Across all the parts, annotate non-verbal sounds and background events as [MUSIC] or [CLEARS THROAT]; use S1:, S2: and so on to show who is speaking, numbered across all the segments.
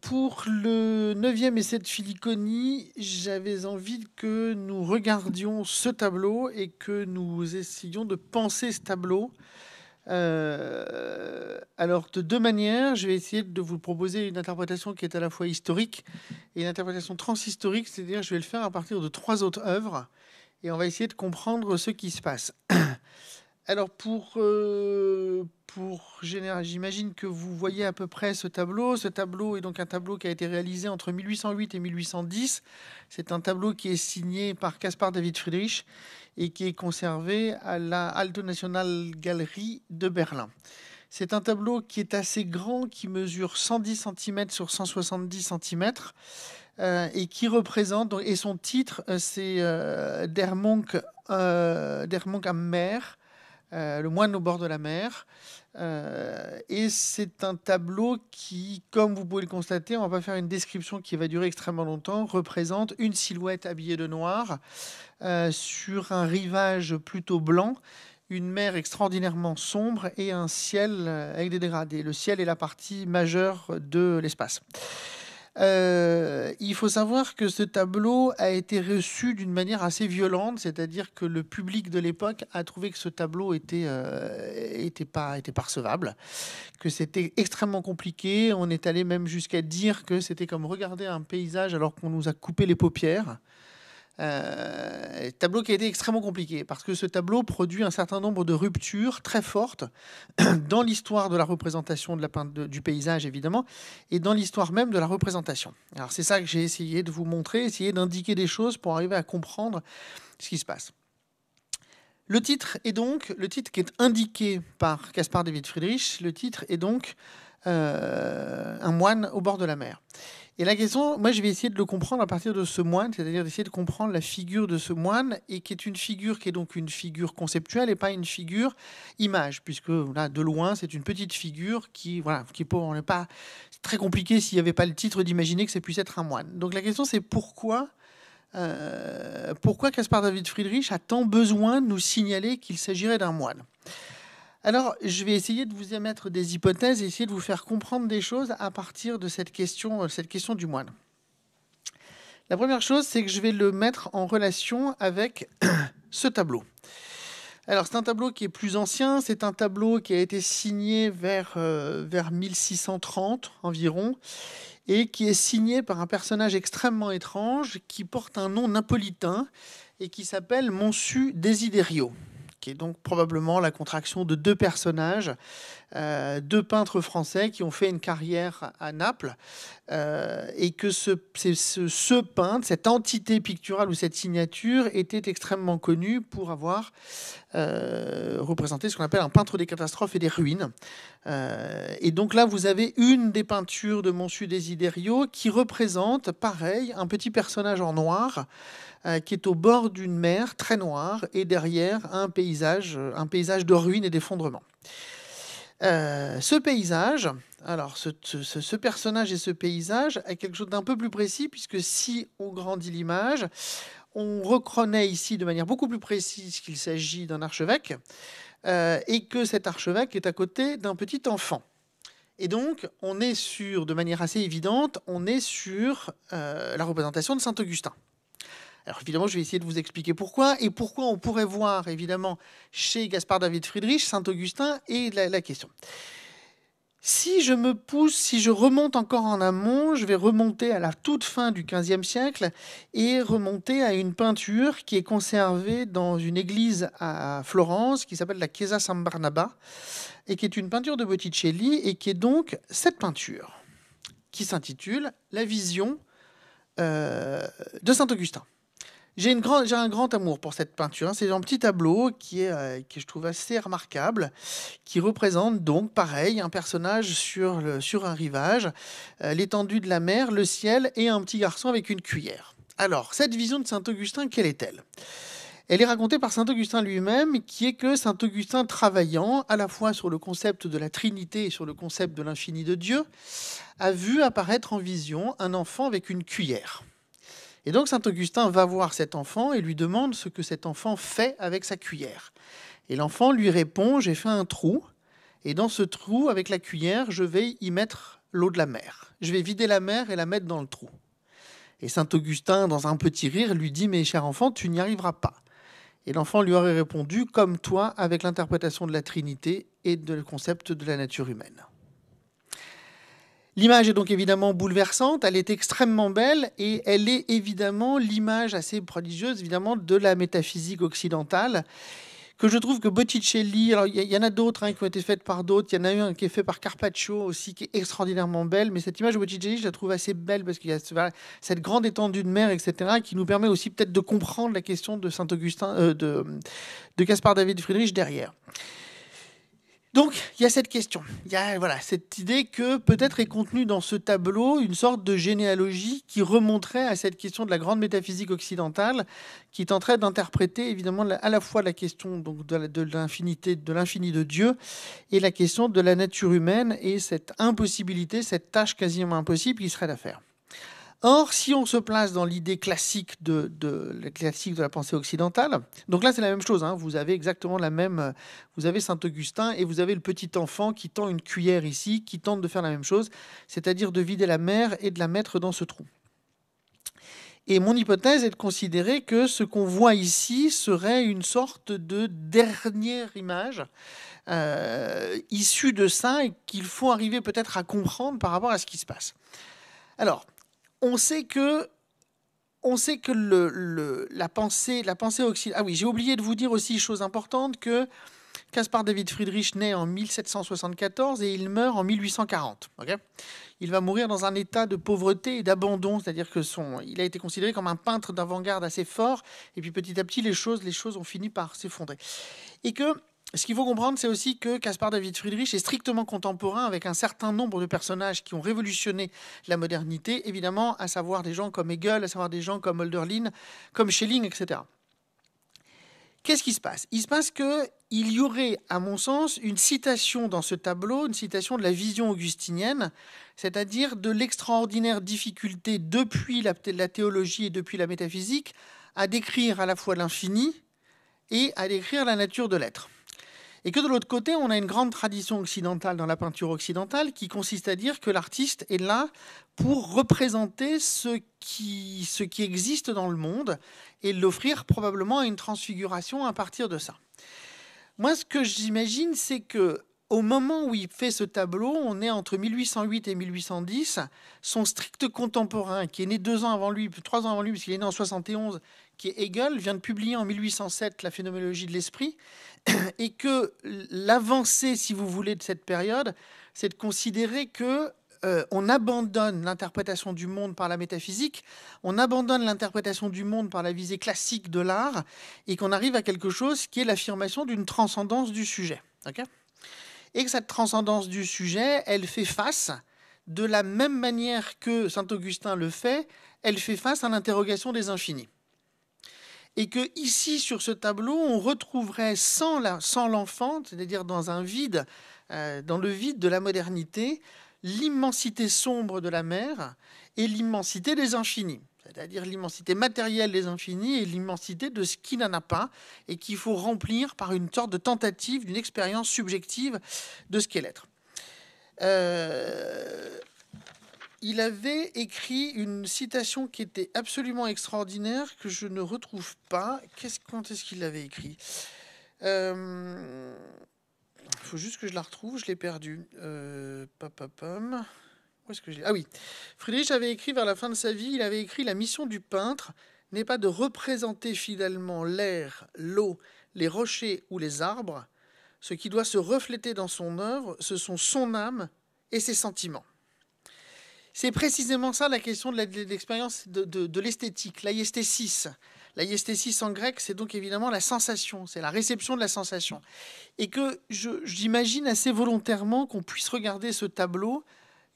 S1: pour le neuvième e essai de Filiconi, j'avais envie que nous regardions ce tableau et que nous essayions de penser ce tableau. Euh, alors, de deux manières, je vais essayer de vous proposer une interprétation qui est à la fois historique et une interprétation transhistorique, c'est-à-dire je vais le faire à partir de trois autres œuvres et on va essayer de comprendre ce qui se passe. [CLEARS THROAT] Alors euh, pour, Général, j'imagine que vous voyez à peu près ce tableau. Ce tableau est donc un tableau qui a été réalisé entre 1808 et 1810. C'est un tableau qui est signé par Caspar David Friedrich et qui est conservé à la national Galerie de Berlin. C'est un tableau qui est assez grand, qui mesure 110 cm sur 170 cm. Euh, et qui représente, et son titre, euh, c'est euh, Der Monk, euh, le moine au bord de la mer. Euh, et c'est un tableau qui, comme vous pouvez le constater, on va pas faire une description qui va durer extrêmement longtemps, représente une silhouette habillée de noir euh, sur un rivage plutôt blanc, une mer extraordinairement sombre et un ciel avec des dégradés. Le ciel est la partie majeure de l'espace. Euh, il faut savoir que ce tableau a été reçu d'une manière assez violente, c'est-à-dire que le public de l'époque a trouvé que ce tableau était, euh, pas, était pas que c'était extrêmement compliqué. On est allé même jusqu'à dire que c'était comme regarder un paysage alors qu'on nous a coupé les paupières. Un euh, tableau qui a été extrêmement compliqué parce que ce tableau produit un certain nombre de ruptures très fortes [CLEARS THROAT] dans l'histoire de la représentation de la du paysage évidemment et dans l'histoire même de la représentation. Alors c'est ça que j'ai essayé de vous montrer, essayer d'indiquer des choses pour arriver à comprendre ce qui se passe. Le titre est donc le titre qui est indiqué par Caspar David Friedrich. Le titre est donc euh, un moine au bord de la mer. Et la question, moi je vais essayer de le comprendre à partir de ce moine, c'est-à-dire d'essayer de comprendre la figure de ce moine, et qui est une figure qui est donc une figure conceptuelle et pas une figure image, puisque là, de loin, c'est une petite figure qui, voilà, qui pas, très compliqué s'il n'y avait pas le titre d'imaginer que ça puisse être un moine. Donc la question c'est pourquoi euh, pourquoi Caspar David Friedrich a tant besoin de nous signaler qu'il s'agirait d'un moine alors, je vais essayer de vous émettre des hypothèses, et essayer de vous faire comprendre des choses à partir de cette question, euh, cette question du moine. La première chose, c'est que je vais le mettre en relation avec [CLEARS THROAT] ce tableau. Alors, c'est un tableau qui est plus ancien, c'est un tableau qui a été signé vers, euh, vers 1630 environ, et qui est signé par un personnage extrêmement étrange qui porte un nom napolitain et qui s'appelle Monsu Desiderio qui est donc probablement la contraction de deux personnages euh, deux peintres français qui ont fait une carrière à Naples euh, et que ce, ce, peintre, cette entité picturale ou cette signature était extrêmement connue pour avoir euh, représenté ce qu'on appelle un peintre des catastrophes et des ruines. et donc là, vous avez une des peintures de Monsu Desiderio qui représente, pareil, un petit personnage en noir qui est au bord d'une mer très noire et derrière un paysage, un paysage de ruines et d'effondrement. Euh, ce paysage, alors ce, personnage et ce paysage a quelque chose d'un peu plus précis, puisque si on grandit l'image, on reconnaît ici de manière beaucoup plus précise qu'il s'agit d'un archevêque, euh, et que cet archevêque est à côté d'un petit enfant. Et donc, on est sur, de manière assez évidente, on est sur euh, la représentation de Saint Augustin. Alors évidemment, je vais essayer de vous expliquer pourquoi et pourquoi on pourrait voir évidemment chez Gaspard David Friedrich, Saint-Augustin et la, question. Si je me pousse, si je remonte encore en amont, je vais remonter à la toute fin du XVe siècle et remonter à une peinture qui est conservée dans une église à Florence qui s'appelle la Chiesa San Barnaba et qui est une peinture de Botticelli et qui est donc cette peinture qui s'intitule La vision euh, de Saint-Augustin. J'ai un grand amour pour cette peinture. Hein. C'est un petit tableau qui est, euh, qui je trouve assez remarquable, qui représente donc pareil un personnage sur sur un rivage, euh, l'étendue de la mer, le ciel et un petit garçon avec une cuillère. Alors cette vision de saint Augustin, quelle est-elle elle est racontée par saint Augustin lui-même, qui est que saint Augustin travaillant à la fois sur le concept de la Trinité et sur le concept de l'infini de Dieu, a vu apparaître en vision un enfant avec une cuillère. Et donc Saint Augustin va voir cet enfant et lui demande ce que cet enfant fait avec sa cuillère. Et l'enfant lui répond, j'ai fait un trou, et dans ce trou, avec la cuillère, je vais y mettre l'eau de la mer. Je vais vider la mer et la mettre dans le trou. Et Saint Augustin, dans un petit rire, lui dit, mais cher enfant, tu n'y arriveras pas. Et l'enfant lui aurait répondu, comme toi, avec l'interprétation de la Trinité et de le concept de la nature humaine. L'image est donc évidemment bouleversante, elle est extrêmement belle et elle est évidemment l'image assez prodigieuse évidemment de la métaphysique occidentale que je trouve que Botticelli, alors il y, en a d'autres hein, qui ont été faites par d'autres, il y en a eu un qui est fait par Carpaccio aussi, qui est extraordinairement belle, mais cette image de Botticelli, je la trouve assez belle parce qu'il y a cette grande étendue de mer, etc., qui nous permet aussi peut-être de comprendre la question de Saint-Augustin, euh, de, de Caspar David Friedrich derrière. Donc, il y a cette question. Il voilà, cette idée que peut-être est contenue dans ce tableau une sorte de généalogie qui remonterait à cette question de la grande métaphysique occidentale, qui tenterait d'interpréter évidemment à la fois la question donc, de l'infinité, de l'infini de, Dieu, et la question de la nature humaine et cette impossibilité, cette tâche quasiment impossible qui serait d'affaire. Or, si on se place dans l'idée classique de, classique de la pensée occidentale, donc là c'est la même chose, hein. vous avez exactement la même, vous avez Saint Augustin et vous avez le petit enfant qui tend une cuillère ici, qui tente de faire la même chose, c'est-à-dire de vider la mer et de la mettre dans ce trou. Et mon hypothèse est de considérer que ce qu'on voit ici serait une sorte de dernière image euh, issue de ça et qu'il faut arriver peut-être à comprendre par rapport à ce qui se passe. Alors, on sait que on sait que le, la pensée, la pensée occidentale. Ah oui, j'ai oublié de vous dire aussi chose importante que Caspar David Friedrich naît en 1774 et il meurt en 1840. il va mourir dans un état de pauvreté et d'abandon, c'est-à-dire que son, il a été considéré comme un peintre d'avant-garde assez fort. Et puis petit à petit, les choses, les choses ont fini par s'effondrer. Et que ce qu'il faut comprendre, c'est aussi que Caspar David Friedrich est strictement contemporain avec un certain nombre de personnages qui ont révolutionné la modernité, évidemment, à savoir des gens comme Hegel, à savoir des gens comme Hölderlin, comme Schelling, etc. Qu'est-ce qui se passe Il se passe qu'il y aurait, à mon sens, une citation dans ce tableau, une citation de la vision augustinienne, c'est-à-dire de l'extraordinaire difficulté depuis la théologie et depuis la métaphysique à décrire à la fois l'infini et à décrire la nature de l'être. Et que de l'autre côté, on a une grande tradition occidentale dans la peinture occidentale qui consiste à dire que l'artiste est là pour représenter ce qui, existe dans le monde et l'offrir probablement à une transfiguration à partir de ça. Moi, ce que j'imagine, c'est que au moment où il fait ce tableau, on est entre 1808 et 1810. Son strict contemporain, qui est né deux ans avant lui, trois ans avant lui, parce est né en 71, qui est Hegel, vient de publier en 1807 La phénoménologie de l'esprit, [CLEARS THROAT] et que l'avancée, si vous voulez, de cette période, c'est de considérer que euh, on abandonne l'interprétation du monde par la métaphysique, on abandonne l'interprétation du monde par la visée classique de l'art, et qu'on arrive à quelque chose qui est l'affirmation d'une transcendance du sujet. D'accord et que cette transcendance du sujet, elle fait face, de la même manière que Saint Augustin le fait, elle fait face à l'interrogation des infinis. Et que ici, sur ce tableau, on retrouverait sans l'enfant, c'est-à-dire dans un vide, euh, dans le vide de la modernité, l'immensité sombre de la mer et l'immensité des infinis c'est-à-dire l'immensité matérielle des infinis et l'immensité de ce qui n'en a pas, et qu'il faut remplir par une sorte de tentative, d'une expérience subjective de ce qu'est l'être. Euh, il avait écrit une citation qui était absolument extraordinaire, que je ne retrouve pas. Qu'est-ce, quand est-ce qu'il l'avait écrit Il euh, faut juste que je la retrouve, je l'ai perdue. Euh, pomme. Ah oui. Friedrich avait écrit vers la fin de sa vie, il avait écrit La mission du peintre n'est pas de représenter fidèlement l'air, l'eau, les rochers ou les arbres. Ce qui doit se refléter dans son œuvre, ce sont son âme et ses sentiments. C'est précisément ça la question de l'expérience de, l'esthétique, l'aïesthésis. L'aïesthésis en grec, c'est donc évidemment la sensation, c'est la réception de la sensation. Et que j'imagine assez volontairement qu'on puisse regarder ce tableau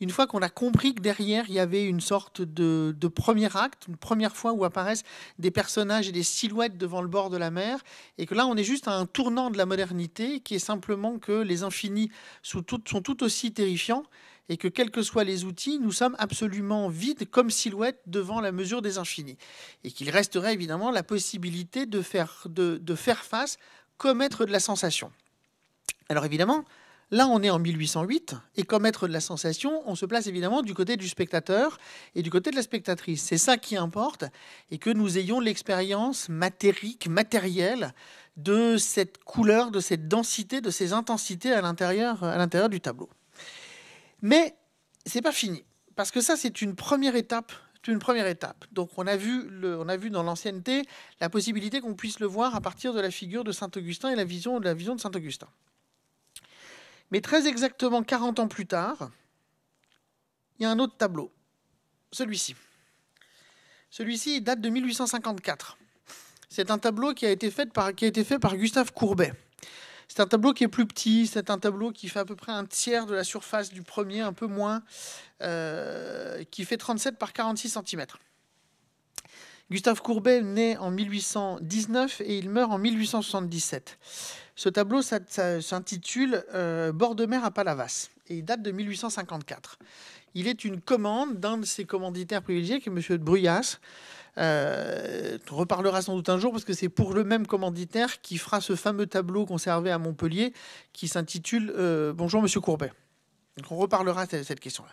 S1: une fois qu'on a compris que derrière, il y avait une sorte de, premier acte, une première fois où apparaissent des personnages et des silhouettes devant le bord de la mer, et que là, on est juste à un tournant de la modernité, qui est simplement que les infinis sont tout, aussi terrifiants, et que quels que soient les outils, nous sommes absolument vides comme silhouettes devant la mesure des infinis. Et qu'il resterait évidemment la possibilité de faire, de faire face, commettre de la sensation. Alors évidemment, Là, on est en 1808, et comme être de la sensation, on se place évidemment du côté du spectateur et du côté de la spectatrice. C'est ça qui importe, et que nous ayons l'expérience matérique, matérielle, de cette couleur, de cette densité, de ces intensités à l'intérieur, du tableau. Mais n'est pas fini, parce que ça, c'est une première étape une première étape. Donc on a vu, dans l'ancienneté la possibilité qu'on puisse le voir à partir de la figure de Saint Augustin et la vision, la vision de Saint Augustin. Mais très exactement 40 ans plus tard, il y a un autre tableau, celui-ci. Celui-ci date de 1854. C'est un tableau qui a été fait par, Gustave Courbet. C'est un tableau qui est plus petit, c'est un tableau qui fait à peu près un tiers de la surface du premier, un peu moins, euh, qui fait 37 par 46 cm. Gustave Courbet naît en 1819 et il meurt en 1877. Ce tableau s'intitule euh, Bord de mer à Palavas et il date de 1854. Il est une commande d'un de ses commanditaires privilégiés, qui est M. de Bruyas. Euh, on reparlera sans doute un jour parce que c'est pour le même commanditaire qui fera ce fameux tableau conservé à Montpellier qui s'intitule euh, Bonjour Monsieur Courbet. Donc on reparlera de cette question-là.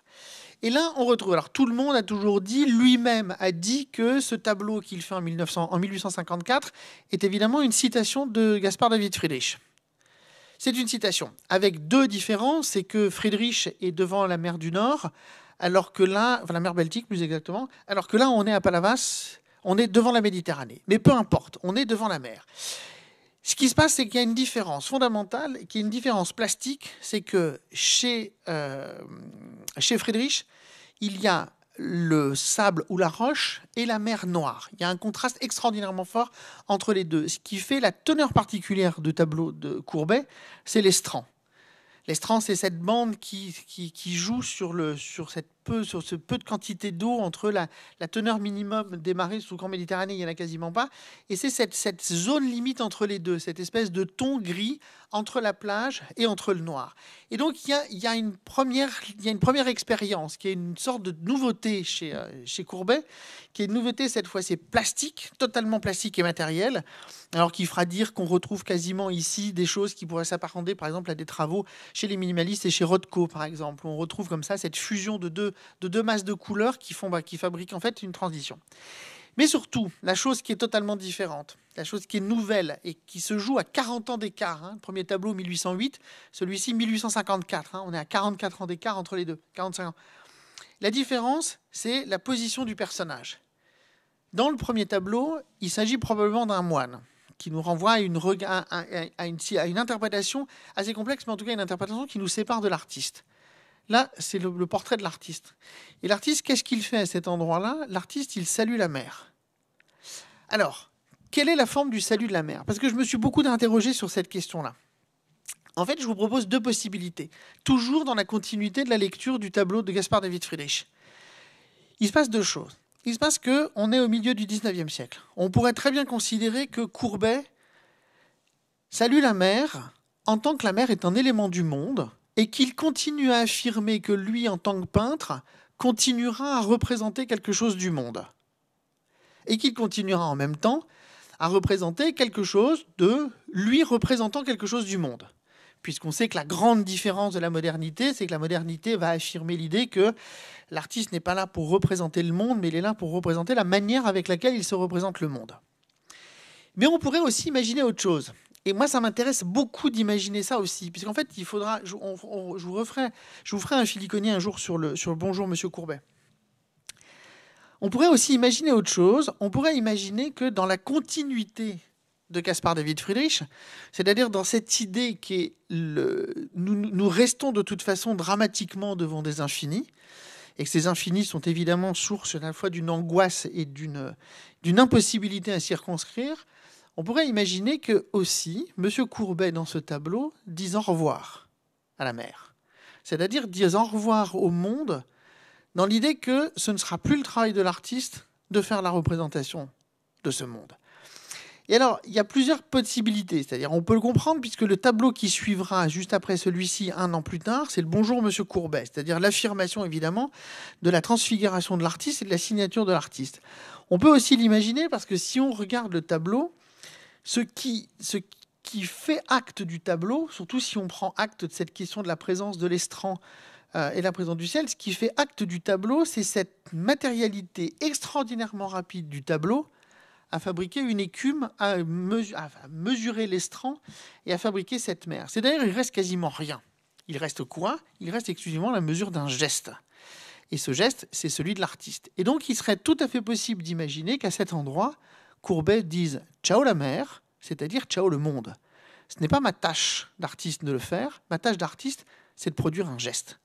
S1: Et là, on retrouve. Alors tout le monde a toujours dit, lui-même a dit que ce tableau qu'il fait en, 1854 est évidemment une citation de Gaspard David Friedrich. C'est une citation, avec deux différences, c'est que Friedrich est devant la mer du Nord, alors que là, la mer Baltique plus exactement, alors que là on est à Palavas, on est devant la Méditerranée. Mais peu importe, on est devant la mer. Ce qui se passe, c'est qu'il y a une différence fondamentale, qui est une différence plastique, c'est que chez, euh, chez Friedrich, il y a le sable ou la roche et la mer noire. Il y a un contraste extraordinairement fort entre les deux. Ce qui fait la teneur particulière du tableau de Courbet, c'est l'estran. L'estran, c'est cette bande qui, qui, qui joue sur, le, sur cette peu, sur ce peu de quantité d'eau entre la, la, teneur minimum des marées sous camp Méditerranée, il n'y en a quasiment pas. Et c'est cette, cette, zone limite entre les deux, cette espèce de ton gris entre la plage et entre le noir. Et donc il y a, une première, y a une première expérience qui est une sorte de nouveauté chez, euh, chez Courbet, qui est une nouveauté cette fois, c'est plastique, totalement plastique et matériel, alors qui fera dire qu'on retrouve quasiment ici des choses qui pourraient s'apparenter par exemple à des travaux chez les minimalistes et chez Rothko par exemple. On retrouve comme ça cette fusion de deux de deux masses de couleurs qui, font, bah, qui fabriquent en fait une transition. Mais surtout, la chose qui est totalement différente, la chose qui est nouvelle et qui se joue à 40 ans d'écart, le hein, premier tableau 1808, celui-ci 1854, hein, on est à 44 ans d'écart entre les deux, 45 ans. La différence, c'est la position du personnage. Dans le premier tableau, il s'agit probablement d'un moine qui nous renvoie à une, à une interprétation assez complexe, mais en tout cas une interprétation qui nous sépare de l'artiste. Là, c'est le, portrait de l'artiste. Et l'artiste, qu'est-ce qu'il fait à cet endroit-là L'artiste, il salue la mer. Alors, quelle est la forme du salut de la mer Parce que je me suis beaucoup interrogé sur cette question-là. En fait, je vous propose deux possibilités, toujours dans la continuité de la lecture du tableau de Gaspard David Friedrich. Il se passe deux choses. Il se passe qu'on est au milieu du 19e siècle. On pourrait très bien considérer que Courbet salue la mer en tant que la mer est un élément du monde et qu'il continue à affirmer que lui, en tant que peintre, continuera à représenter quelque chose du monde. Et qu'il continuera en même temps à représenter quelque chose de lui représentant quelque chose du monde. Puisqu'on sait que la grande différence de la modernité, c'est que la modernité va affirmer l'idée que l'artiste n'est pas là pour représenter le monde, mais il est là pour représenter la manière avec laquelle il se représente le monde. Mais on pourrait aussi imaginer autre chose. Et moi, ça m'intéresse beaucoup d'imaginer ça aussi, puisqu'en fait, il faudra. Je, vous referai, ferai un filiconier un jour sur le, Bonjour, Monsieur Courbet. On pourrait aussi imaginer autre chose. On pourrait imaginer que dans la continuité de Caspar David Friedrich, c'est-à-dire dans cette idée que nous, nous, restons de toute façon dramatiquement devant des infinis, et que ces infinis sont évidemment source à la fois d'une angoisse et d'une impossibilité à circonscrire, on pourrait imaginer que aussi M. Courbet dans ce tableau dise au revoir à la mer, c'est-à-dire dise au revoir au monde dans l'idée que ce ne sera plus le travail de l'artiste de faire la représentation de ce monde. Et alors, il y a plusieurs possibilités, c'est-à-dire on peut le comprendre puisque le tableau qui suivra juste après celui-ci un an plus tard, c'est le Bonjour Monsieur Courbet, c'est-à-dire l'affirmation évidemment de la transfiguration de l'artiste et de la signature de l'artiste. On peut aussi l'imaginer parce que si on regarde le tableau, ce qui, fait acte du tableau, surtout si on prend acte de cette question de la présence de l'estran euh, et la présence du ciel, ce qui fait acte du tableau, c'est cette matérialité extraordinairement rapide du tableau à fabriquer une écume, à, mesurer l'estran et à fabriquer cette mer. C'est d'ailleurs, il reste quasiment rien. Il reste quoi Il reste exclusivement la mesure d'un geste. Et ce geste, c'est celui de l'artiste. Et donc, il serait tout à fait possible d'imaginer qu'à cet endroit, Courbet disent Ciao la mer, c'est-à-dire Ciao le monde. Ce n'est pas ma tâche d'artiste de le faire, ma tâche d'artiste, c'est de produire un geste.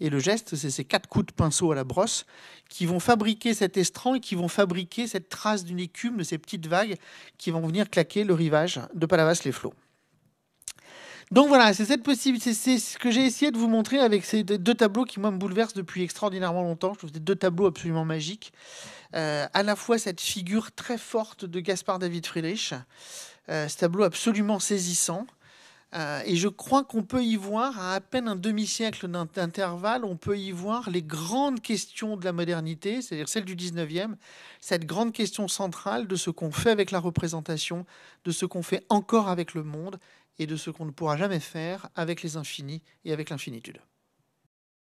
S1: Et le geste, c'est ces quatre coups de pinceau à la brosse qui vont fabriquer cet estran et qui vont fabriquer cette trace d'une écume, de ces petites vagues qui vont venir claquer le rivage de Palavas-les-Flots. Donc voilà, c'est cette possibilité, c'est ce que j'ai essayé de vous montrer avec ces deux tableaux qui moi me bouleversent depuis extraordinairement longtemps. Je trouve deux tableaux absolument magiques. Euh, à la fois cette figure très forte de Gaspard David Friedrich, euh, ce tableau absolument saisissant. Euh, et je crois qu'on peut y voir, à à peine un demi-siècle d'intervalle, on peut y voir les grandes questions de la modernité, c'est-à-dire celle du 19e, cette grande question centrale de ce qu'on fait avec la représentation, de ce qu'on fait encore avec le monde et de ce qu'on ne pourra jamais faire avec les infinis et avec l'infinitude.